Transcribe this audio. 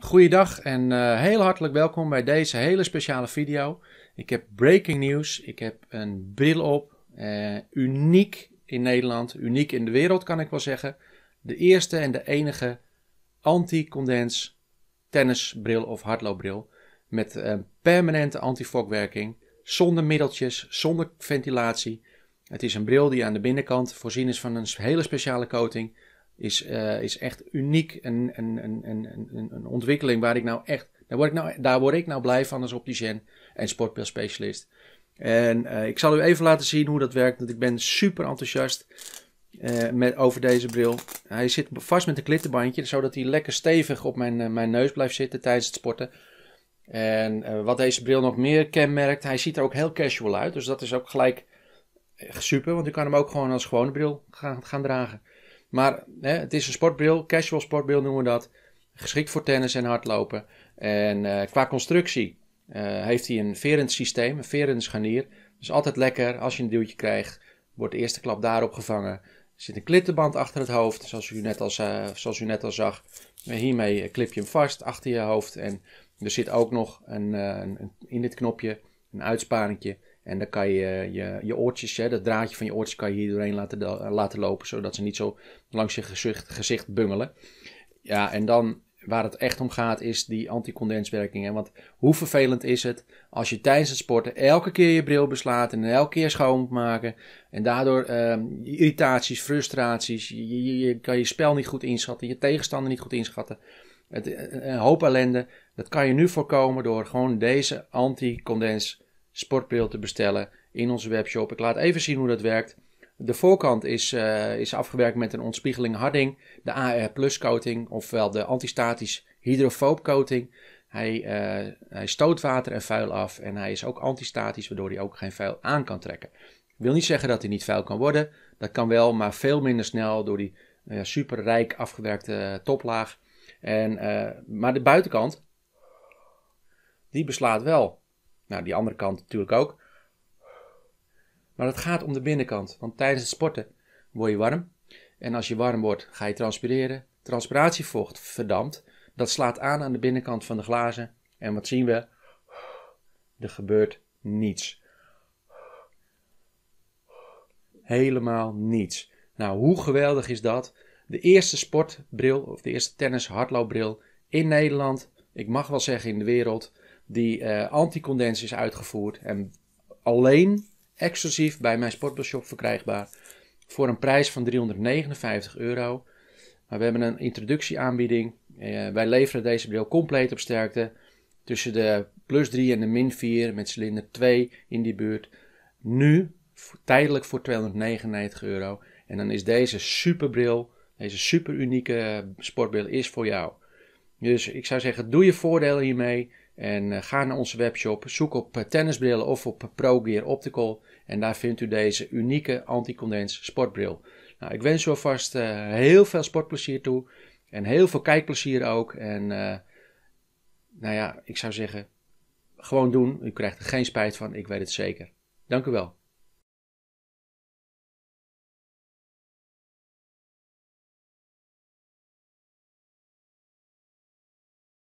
Goeiedag en eh, heel hartelijk welkom bij deze hele speciale video. Ik heb breaking news, ik heb een bril op, eh, uniek in Nederland, uniek in de wereld kan ik wel zeggen. De eerste en de enige anti-condens tennisbril of hardloopbril met een eh, permanente antifokwerking, zonder middeltjes, zonder ventilatie. Het is een bril die aan de binnenkant voorzien is van een hele speciale coating is, eh, is echt uniek en, een ontwikkeling waar ik nou echt, daar word ik nou, daar word ik nou blij van als opticien en specialist. En eh, ik zal u even laten zien hoe dat werkt, want ik ben super enthousiast eh, met, over deze bril. Hij zit vast met een klittenbandje, zodat hij lekker stevig op mijn, mijn neus blijft zitten tijdens het sporten. En wat deze bril nog meer kenmerkt, hij ziet er ook heel casual uit. Dus dat is ook gelijk super, want u kan hem ook gewoon als gewone bril gaan, gaan dragen. Maar hè, het is een sportbril, casual sportbril noemen we dat. Geschikt voor tennis en hardlopen. En eh, qua constructie eh, heeft hij een verend systeem, een verend scharnier. Dus altijd lekker, als je een duwtje krijgt, wordt de eerste klap daarop gevangen. Er zit een klittenband achter het hoofd, zoals u net al, zoals u net al zag. En hiermee eh, klip je hem vast achter je hoofd. En er zit ook nog een, in dit knopje een uitsparingje en dan kan je je, je oortjes, het draadje van je oortjes kan je hier doorheen laten, laten lopen, zodat ze niet zo langs je gezicht, gezicht bungelen. Ja, en dan waar het echt om gaat is die anticondenswerking. Hè? Want hoe vervelend is het als je tijdens het sporten elke keer je bril beslaat en elke keer schoon moet maken. En daardoor ehm, irritaties, frustraties, je, je, kan je spel niet goed inschatten, je tegenstander niet goed inschatten. Het, eh, een hoop ellende, dat kan je nu voorkomen door gewoon deze anticondens sportbril te bestellen in onze webshop. Ik laat even zien hoe dat werkt. De voorkant is, eh, is afgewerkt met een ontspiegeling harding, de AR plus coating, ofwel de antistatisch hydrofoob coating. Hij, eh, hij stoot water en vuil af en hij is ook antistatisch, waardoor hij ook geen vuil aan kan trekken. Wil niet zeggen dat hij niet vuil kan worden, dat kan wel, maar veel minder snel door die uh, eh, super rijk afgewerkte toplaag. En, maar de buitenkant, die beslaat wel nou, die andere kant natuurlijk ook. Maar het gaat om de binnenkant. Want tijdens het sporten word je warm. En als je warm wordt, ga je transpireren. Transpiratievocht verdampt. Dat slaat aan aan de binnenkant van de glazen. En wat zien we? Er gebeurt niets. Helemaal niets. Nou, hoe geweldig is dat? De eerste sportbril, of de eerste tennis hardloopbril in Nederland. Ik mag wel zeggen in de wereld die anti eh, anticondens is uitgevoerd en alleen exclusief bij mijn sportbelshop verkrijgbaar voor een prijs van 359 euro. Maar we hebben een introductieaanbieding. Eh, wij leveren deze bril compleet op sterkte tussen de plus 3 en de min 4 met cilinder 2 in die buurt. Nu tijdelijk voor 299 euro. En dan is deze superbril, deze super unieke sportbril, is voor jou. Dus ik zou zeggen, doe je voordelen hiermee. En eh, ga naar onze webshop, zoek op eh, tennisbrillen of op eh, ProGear Optical. En daar vindt u deze unieke anti-condens sportbril. Nou, ik wens u alvast heel veel sportplezier toe. En heel veel kijkplezier ook. En nou ja, ik zou zeggen, gewoon doen. U krijgt er geen spijt van, ik weet het zeker. Dank u wel.